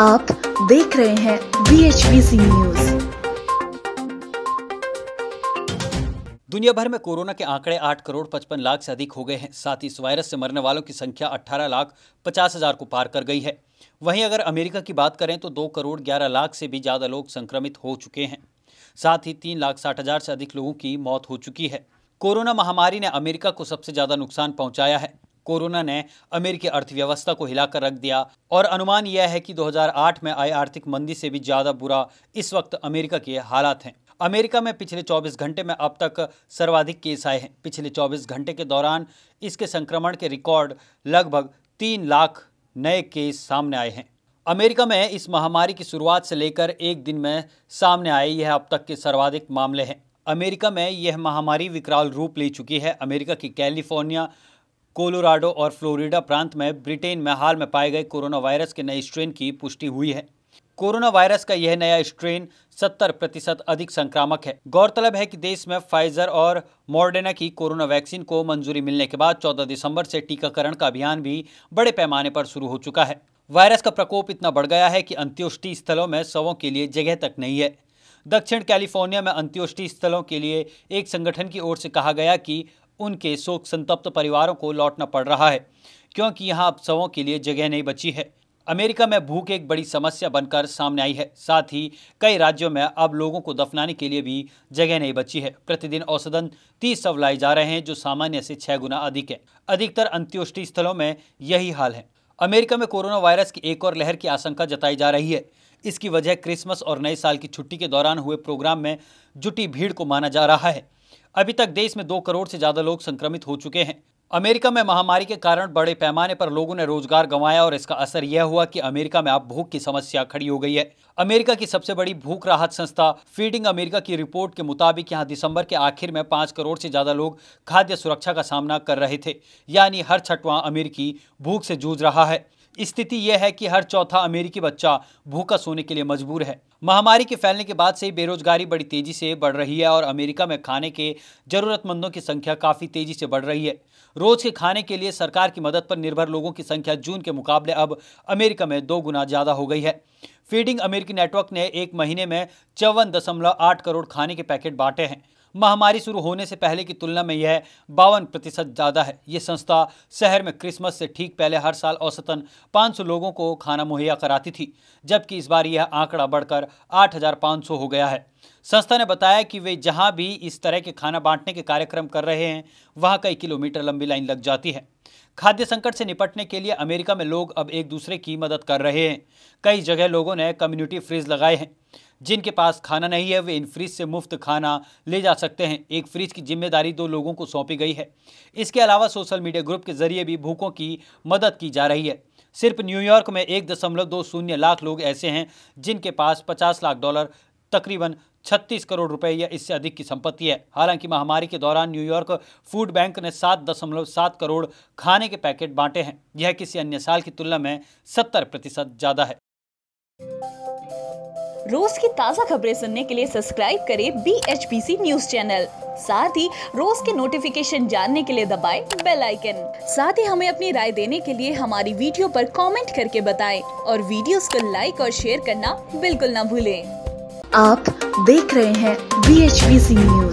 आप देख रहे हैं बी एच न्यूज दुनिया भर में कोरोना के आंकड़े 8 करोड़ 55 लाख से अधिक हो गए हैं साथ ही इस वायरस से मरने वालों की संख्या 18 लाख पचास हजार को पार कर गई है वहीं अगर अमेरिका की बात करें तो 2 करोड़ 11 लाख से भी ज्यादा लोग संक्रमित हो चुके हैं साथ ही तीन लाख साठ हजार से अधिक लोगों की मौत हो चुकी है कोरोना महामारी ने अमेरिका को सबसे ज्यादा नुकसान पहुंचाया है कोरोना ने अमेरिकी अर्थव्यवस्था को हिलाकर रख दिया और अनुमान यह है कि 2008 में आए आर्थिक मंदी से भी ज़्यादा बुरा इस वक्त अमेरिका के हालात हैं अमेरिका में पिछले 24 घंटे में अब तक सर्वाधिक केस आए हैं पिछले 24 घंटे के दौरान इसके संक्रमण के रिकॉर्ड लगभग तीन लाख नए केस सामने आए हैं अमेरिका में इस महामारी की शुरुआत से लेकर एक दिन में सामने आए यह अब तक के सर्वाधिक मामले हैं अमेरिका में यह महामारी विकराल रूप ले चुकी है अमेरिका की कैलिफोर्निया कोलोराडो और फ्लोरिडा प्रांत में ब्रिटेन में हाल में पाए गए कोरोना वायरस के नए स्ट्रेन की पुष्टि हुई है कोरोना वायरस का यह नया स्ट्रेन 70 प्रतिशत अधिक संक्रामक है गौरतलब है कि देश में फाइजर और मॉडर्ना की कोरोना वैक्सीन को मंजूरी मिलने के बाद 14 दिसंबर से टीकाकरण का अभियान भी बड़े पैमाने पर शुरू हो चुका है वायरस का प्रकोप इतना बढ़ गया है कि अंत्योष्टि स्थलों में सवों के लिए जगह तक नहीं है दक्षिण कैलिफोर्निया में अंत्योष्टि स्थलों के लिए एक संगठन की ओर से कहा गया कि उनके शोक संतप्त परिवारों को लौटना पड़ रहा है क्योंकि यहाँ अब शवों के लिए जगह नहीं बची है अमेरिका में भूख एक बड़ी समस्या बनकर सामने आई है साथ ही कई राज्यों में अब लोगों को दफनाने के लिए भी जगह नहीं बची है प्रतिदिन औसतन तीस शव लाए जा रहे हैं जो सामान्य से छह गुना अधिक है अधिकतर अंत्योष्टि स्थलों में यही हाल है अमेरिका में कोरोना वायरस की एक और लहर की आशंका जताई जा रही है इसकी वजह क्रिसमस और नए साल की छुट्टी के दौरान हुए प्रोग्राम में जुटी भीड़ को माना जा रहा है अभी तक देश में दो करोड़ से ज्यादा लोग संक्रमित हो चुके हैं अमेरिका में महामारी के कारण बड़े पैमाने पर लोगों ने रोजगार गंवाया और इसका असर यह हुआ कि अमेरिका में अब भूख की समस्या खड़ी हो गई है अमेरिका की सबसे बड़ी भूख राहत संस्था फीडिंग अमेरिका की रिपोर्ट के मुताबिक यहां दिसंबर के आखिर में पांच करोड़ से ज्यादा लोग खाद्य सुरक्षा का सामना कर रहे थे यानी हर छठवां अमेरिकी भूख से जूझ रहा है स्थिति यह है कि हर चौथा अमेरिकी बच्चा भूखा सोने के लिए मजबूर है महामारी के फैलने के बाद से ही बेरोजगारी बड़ी तेजी से बढ़ रही है और अमेरिका में खाने के जरूरतमंदों की संख्या काफी तेजी से बढ़ रही है रोज के खाने के लिए सरकार की मदद पर निर्भर लोगों की संख्या जून के मुकाबले अब अमेरिका में दो गुना ज्यादा हो गई है फीडिंग अमेरिकी नेटवर्क ने एक महीने में चौवन दशमलव आठ करोड़ खाने के पैकेट बांटे हैं महामारी शुरू होने से पहले की तुलना में यह बावन प्रतिशत ज़्यादा है ये संस्था शहर में क्रिसमस से ठीक पहले हर साल औसतन 500 लोगों को खाना मुहैया कराती थी जबकि इस बार यह आंकड़ा बढ़कर 8,500 हो गया है संस्था ने बताया कि वे जहां भी इस तरह के खाना बांटने के कार्यक्रम कर रहे हैं वहां कई किलोमीटर लंबी लाइन लग जाती है खाद्य संकट से निपटने के लिए अमेरिका में लोग अब एक दूसरे की मदद कर रहे हैं कई जगह लोगों ने कम्युनिटी फ्रिज लगाए हैं जिनके पास खाना नहीं है वे इन फ्रिज से मुफ्त खाना ले जा सकते हैं एक फ्रिज की जिम्मेदारी दो लोगों को सौंपी गई है इसके अलावा सोशल मीडिया ग्रुप के जरिए भी भूखों की मदद की जा रही है सिर्फ न्यूयॉर्क में एक दशमलव दो शून्य लाख लोग ऐसे हैं जिनके पास पचास लाख डॉलर तकरीबन 36 करोड़ रुपए या इससे अधिक की संपत्ति है हालांकि महामारी के दौरान न्यूयॉर्क फूड बैंक ने सात दशमलव सात करोड़ खाने के पैकेट बांटे हैं यह किसी अन्य साल की तुलना में सत्तर प्रतिशत ज्यादा है रोज की ताज़ा खबरें सुनने के लिए सब्सक्राइब करें B H P C news channel साथ ही रोज के नोटिफिकेशन जानने के लिए दबाएं बेल आइकन साथ ही हमें अपनी राय देने के लिए हमारी वीडियो पर कमेंट करके बताएं और वीडियोस को लाइक और शेयर करना बिल्कुल ना भूलें। आप देख रहे हैं बी एच सी न्यूज